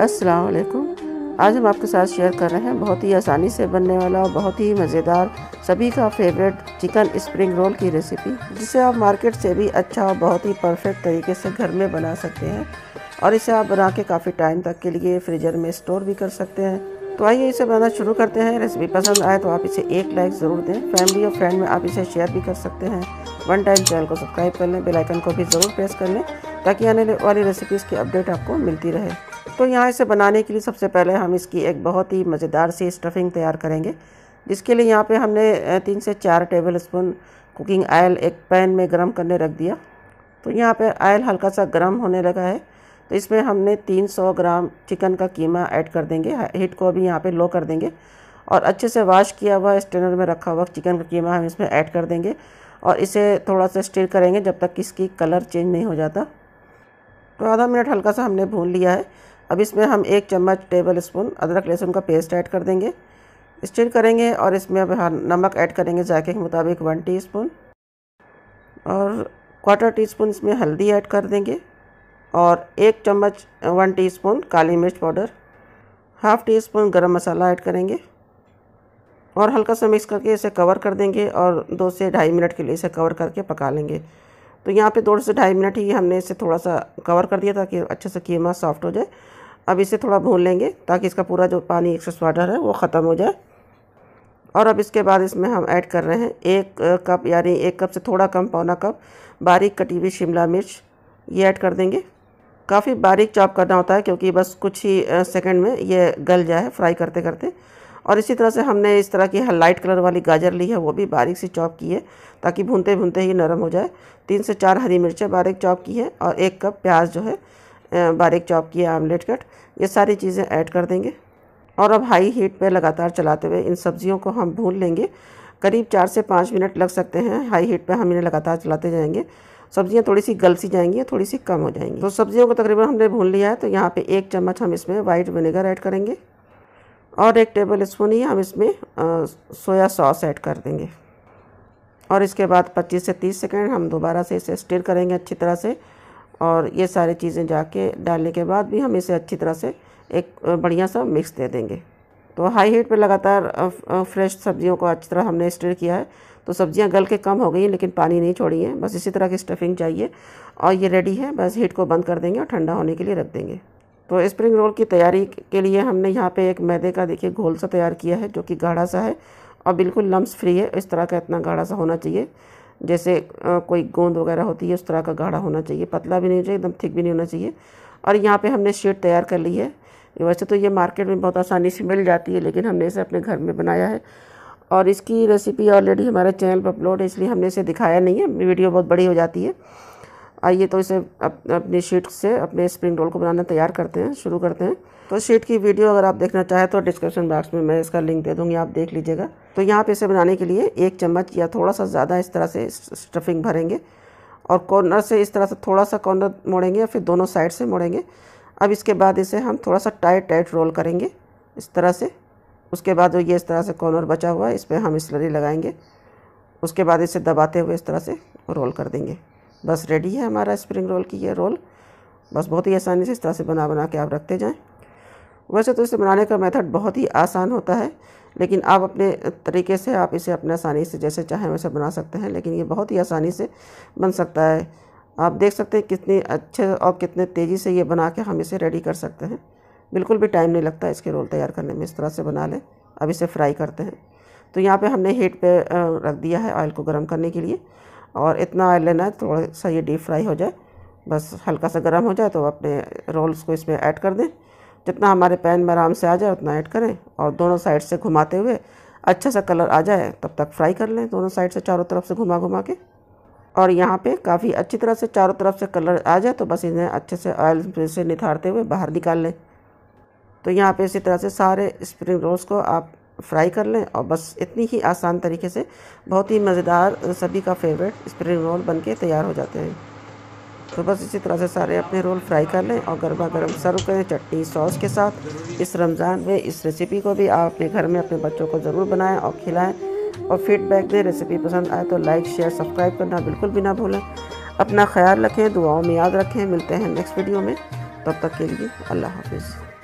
असलकुम आज हम आपके साथ शेयर कर रहे हैं बहुत ही आसानी से बनने वाला और बहुत ही मज़ेदार सभी का फेवरेट चिकन स्प्रिंग रोल की रेसिपी जिसे आप मार्केट से भी अच्छा और बहुत ही परफेक्ट तरीके से घर में बना सकते हैं और इसे आप बना के काफ़ी टाइम तक के लिए फ्रीजर में स्टोर भी कर सकते हैं तो आइए इसे बनाना शुरू करते हैं रेसिपी पसंद आए तो आप इसे एक लाइक ज़रूर दें फैमिली और फ्रेंड में आप इसे शेयर भी कर सकते हैं वन टाइम चैनल को सब्सक्राइब कर लें बेलाइकन को भी ज़रूर प्रेस कर लें ताकि आने वाली रेसिपीज़ की अपडेट आपको मिलती रहे तो यहाँ इसे बनाने के लिए सबसे पहले हम इसकी एक बहुत ही मज़ेदार सी स्टफिंग तैयार करेंगे जिसके लिए यहाँ पे हमने तीन से चार टेबल स्पून कुकिंग आयल एक पैन में गर्म करने रख दिया तो यहाँ पे आयल हल्का सा गर्म होने लगा है तो इसमें हमने 300 ग्राम चिकन का कीमा ऐड कर देंगे हीट को अभी यहाँ पे लो कर देंगे और अच्छे से वाश किया हुआ स्टेनर में रखा हुआ चिकन का कीमा हम इसमें ऐड कर देंगे और इसे थोड़ा सा स्टिर करेंगे जब तक इसकी कलर चेंज नहीं हो जाता तो आधा मिनट हल्का सा हमने भून लिया है अब इसमें हम एक चम्मच टेबल स्पून अदरक लहसुन का पेस्ट ऐड कर देंगे स्टिर करेंगे और इसमें अब हर नमक ऐड करेंगे जायके के मुताबिक वन टीस्पून और क्वार्टर टीस्पून इसमें हल्दी ऐड कर देंगे और एक चम्मच वन टीस्पून काली मिर्च पाउडर हाफ़ टी स्पून गर्म मसाला ऐड करेंगे और हल्का सा मिक्स करके इसे कवर कर देंगे और दो से ढाई मिनट के लिए इसे कवर करके पका लेंगे तो यहाँ पे दो से ढाई मिनट ही हमने इसे थोड़ा सा कवर कर दिया ताकि अच्छे से कीमा सॉफ्ट हो जाए अब इसे थोड़ा भून लेंगे ताकि इसका पूरा जो पानी एक्सेस वाटर है वो ख़त्म हो जाए और अब इसके बाद इसमें हम ऐड कर रहे हैं एक कप यानी एक कप से थोड़ा कम पौना कप बारीक कटी हुई शिमला मिर्च ये ऐड कर देंगे काफ़ी बारीक चॉप करना होता है क्योंकि बस कुछ ही सेकंड में ये गल जाए फ्राई करते करते और इसी तरह से हमने इस तरह की लाइट कलर वाली गाजर ली है वो भी बारीक सी चॉप की है ताकि भूनते भूनते ही नरम हो जाए तीन से चार हरी मिर्चें बारीक चॉप की है और एक कप प्याज जो है बारीक चॉप किया आमलेट कट ये सारी चीज़ें ऐड कर देंगे और अब हाई हीट पे लगातार चलाते हुए इन सब्ज़ियों को हम भून लेंगे करीब चार से पाँच मिनट लग सकते हैं हाई हीट पे हम इन्हें लगातार चलाते जाएंगे सब्ज़ियाँ थोड़ी सी गल सी जाएंगी थोड़ी सी कम हो जाएंगी तो सब्ज़ियों को तकरीबन हमने भून लिया है तो यहाँ पर एक चम्मच हम इसमें वाइट विनेगर ऐड करेंगे और एक टेबल स्पून ही हम इसमें सोया सॉस ऐड कर देंगे और इसके बाद 25 से 30 सेकेंड हम दोबारा से इसे स्टिर करेंगे अच्छी तरह से और ये सारी चीज़ें जाके डालने के बाद भी हम इसे अच्छी तरह से एक बढ़िया सा मिक्स दे देंगे तो हाई हीट पे लगातार फ्रेश सब्जियों को अच्छी तरह हमने स्टर किया है तो सब्जियां गल के कम हो गई हैं लेकिन पानी नहीं छोड़ी है बस इसी तरह की स्टफिंग चाहिए और ये रेडी है बस हीट को बंद कर देंगे और ठंडा होने के लिए रख देंगे तो स्प्रिंग रोल की तैयारी के लिए हमने यहाँ पे एक मैदे का देखिए घोल सा तैयार किया है जो कि गाढ़ा सा है और बिल्कुल लम्स फ्री है इस तरह का इतना गाढ़ा सा होना चाहिए जैसे कोई गोंद वगैरह होती है उस तरह का गाढ़ा होना चाहिए पतला भी नहीं चाहिए एकदम थिक भी नहीं होना चाहिए और यहाँ पे हमने शीट तैयार कर ली है वैसे तो ये मार्केट में बहुत आसानी से मिल जाती है लेकिन हमने इसे अपने घर में बनाया है और इसकी रेसिपी ऑलरेडी हमारे चैनल पर अपलोड है इसलिए हमने इसे दिखाया नहीं है वीडियो बहुत बड़ी हो जाती है आइए तो इसे अप, अपनी शीट से अपने स्प्रिंग रोल को बनाना तैयार करते हैं शुरू करते हैं तो शीट की वीडियो अगर आप देखना चाहें तो डिस्क्रिप्शन बॉक्स में मैं इसका लिंक दे दूँगी आप देख लीजिएगा तो यहाँ पे इसे बनाने के लिए एक चम्मच या थोड़ा सा ज़्यादा इस तरह से स्टफिंग भरेंगे और कॉर्नर से इस तरह से थोड़ा सा कॉर्नर मोड़ेंगे या फिर दोनों साइड से मोड़ेंगे अब इसके बाद इसे हम थोड़ा सा टाइट टाइट रोल करेंगे इस तरह से उसके बाद जो ये इस तरह से कॉर्नर बचा हुआ है इस पर हम स्लरी लगाएंगे उसके बाद इसे दबाते हुए इस तरह से रोल कर देंगे बस रेडी है हमारा स्प्रिंग रोल की ये रोल बस बहुत ही आसानी से इस तरह से बना बना के आप रखते जाएँ वैसे तो इसे बनाने का मेथड बहुत ही आसान होता है लेकिन आप अपने तरीके से आप इसे अपने आसानी से जैसे चाहें वैसे बना सकते हैं लेकिन ये बहुत ही आसानी से बन सकता है आप देख सकते हैं कितने अच्छे और कितने तेज़ी से ये बना के हम इसे रेडी कर सकते हैं बिल्कुल भी टाइम नहीं लगता इसके रोल तैयार करने में इस तरह से बना लें अब इसे फ्राई करते हैं तो यहाँ पर हमने हीट पर रख दिया है ऑयल को गर्म करने के लिए और इतना ऑयल लेना है थोड़ा सा ये डीप फ्राई हो जाए बस हल्का सा गर्म हो जाए तो अपने रोल्स को इसमें ऐड कर दें जितना हमारे पैन में आराम से आ जाए उतना ऐड करें और दोनों साइड से घुमाते हुए अच्छा सा कलर आ जाए तब तक फ्राई कर लें दोनों साइड से चारों तरफ से घुमा घुमा के और यहाँ पे काफ़ी अच्छी तरह से चारों तरफ से कलर आ जाए तो बस इन्हें अच्छे से ऑयल से निथारते हुए बाहर निकाल लें तो यहाँ पे इसी तरह से सारे स्प्रिंग रोल्स को आप फ्राई कर लें और बस इतनी ही आसान तरीके से बहुत ही मज़ेदार सभी का फेवरेट स्प्रिंग रोल बन के तैयार हो जाते हैं तो बस इसी तरह से सारे अपने रोल फ्राई कर लें और गर्मा गर्म सर्व करें चटनी सॉस के साथ इस रमज़ान में इस रेसिपी को भी आप अपने घर में अपने बच्चों को ज़रूर बनाएं और खिलाएं और फीडबैक दें रेसिपी पसंद आए तो लाइक शेयर सब्सक्राइब करना बिल्कुल भी ना भूलें अपना ख्याल रखें दुआओं में याद रखें मिलते हैं नेक्स्ट वीडियो में तब तक के लिए अल्लाह हाफिज़